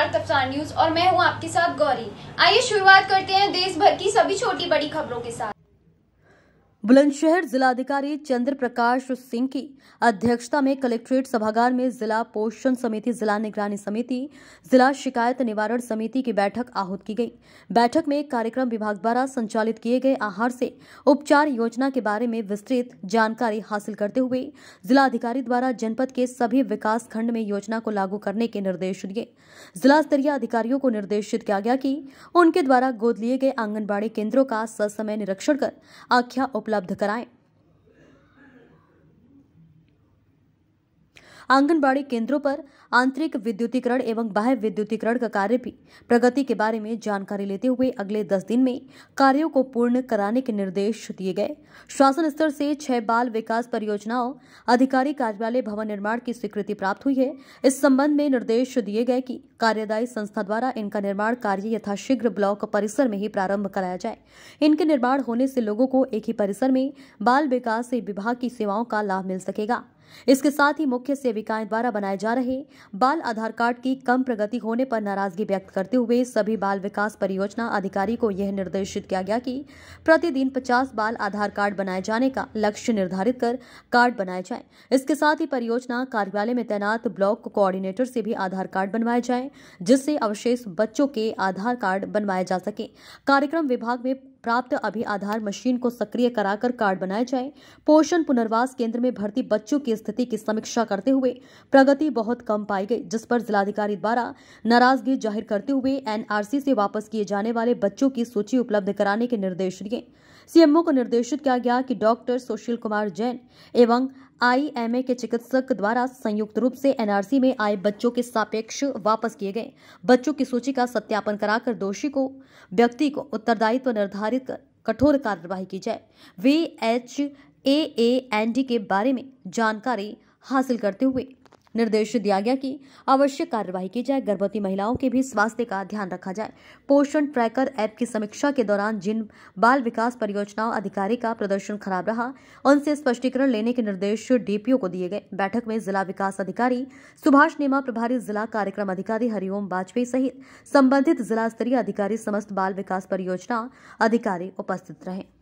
Bharat अफसार news और मैं हूं आपके साथ गौरी आइए शुरुआत करते हैं देश भर की सभी छोटी बड़ी खबरों के साथ बुलंदशहर जिलाधिकारी चंद्र प्रकाश सिंह की अध्यक्षता में कलेक्ट्रेट सभागार में जिला पोषण समिति जिला निगरानी समिति जिला शिकायत निवारण समिति की बैठक आहूत की गई बैठक में कार्यक्रम विभाग द्वारा संचालित किए गए आहार से उपचार योजना के बारे में विस्तृत जानकारी हासिल करते हुए जिलाधिकारी द्वारा जनपद के सभी विकास खंड में योजना को लागू करने के निर्देश दिए जिला स्तरीय अधिकारियों को निर्देशित किया गया कि उनके द्वारा गोद लिए गए आंगनबाड़ी केंद्रों का ससमय निरीक्षण कर आख्या उपलब्ध कराएं आंगनबाड़ी केंद्रों पर आंतरिक विद्युतीकरण एवं बाह्य विद्युतीकरण का कार्य भी प्रगति के बारे में जानकारी लेते हुए अगले दस दिन में कार्यों को पूर्ण कराने के निर्देश दिए गए शासन स्तर से छह बाल विकास परियोजनाओं अधिकारी कार्यालय भवन निर्माण की स्वीकृति प्राप्त हुई है इस संबंध में निर्देश दिए गए कि कार्यदायी संस्था द्वारा इनका निर्माण कार्य यथाशीघ्र ब्लॉक परिसर में ही प्रारंभ कराया जाए इनके निर्माण होने से लोगों को एक ही परिसर में बाल विकास विभाग की सेवाओं का लाभ मिल सकेगा इसके साथ ही मुख्य सेविकाएं द्वारा बनाए जा रहे बाल आधार कार्ड की कम प्रगति होने पर नाराजगी व्यक्त करते हुए सभी बाल विकास परियोजना अधिकारी को यह निर्देशित किया गया कि प्रतिदिन पचास बाल आधार कार्ड बनाए जाने का लक्ष्य निर्धारित कर कार्ड बनाए जाए इसके साथ ही परियोजना कार्यालय में तैनात ब्लॉक कोऑर्डिनेटर से भी आधार कार्ड बनवाए जाए जिससे अवशेष बच्चों के आधार कार्ड बनवाए जा सके कार्यक्रम विभाग में प्राप्त अभी आधार मशीन को सक्रिय कराकर कार्ड बनाए जाए पोषण पुनर्वास केंद्र में भर्ती बच्चों की स्थिति की समीक्षा करते हुए प्रगति बहुत कम पाई गई जिस पर जिलाधिकारी द्वारा नाराजगी जाहिर करते हुए एनआरसी से वापस किए जाने वाले बच्चों की सूची उपलब्ध कराने के निर्देश दिए सीएमओ को निर्देशित किया गया कि डॉक्टर सुशील कुमार जैन एवं आईएमए के चिकित्सक द्वारा संयुक्त रूप से एनआरसी में आए बच्चों के सापेक्ष वापस किए गए बच्चों की सूची का सत्यापन कराकर दोषी को व्यक्ति को उत्तरदायित्व निर्धारित कर कठोर कार्यवाही की जाए वे एच ए एन डी के बारे में जानकारी हासिल करते हुए निर्देश दिया गया कि आवश्यक कार्यवाही की जाए गर्भवती महिलाओं के भी स्वास्थ्य का ध्यान रखा जाए पोषण ट्रैकर ऐप की समीक्षा के दौरान जिन बाल विकास परियोजनाओं अधिकारी का प्रदर्शन खराब रहा उनसे स्पष्टीकरण लेने के निर्देश डीपीओ को दिए गए बैठक में जिला विकास अधिकारी सुभाष नेमा प्रभारी जिला कार्यक्रम अधिकारी हरिओम वाजपेयी सहित संबंधित जिला स्तरीय अधिकारी समस्त बाल विकास परियोजना अधिकारी उपस्थित रहे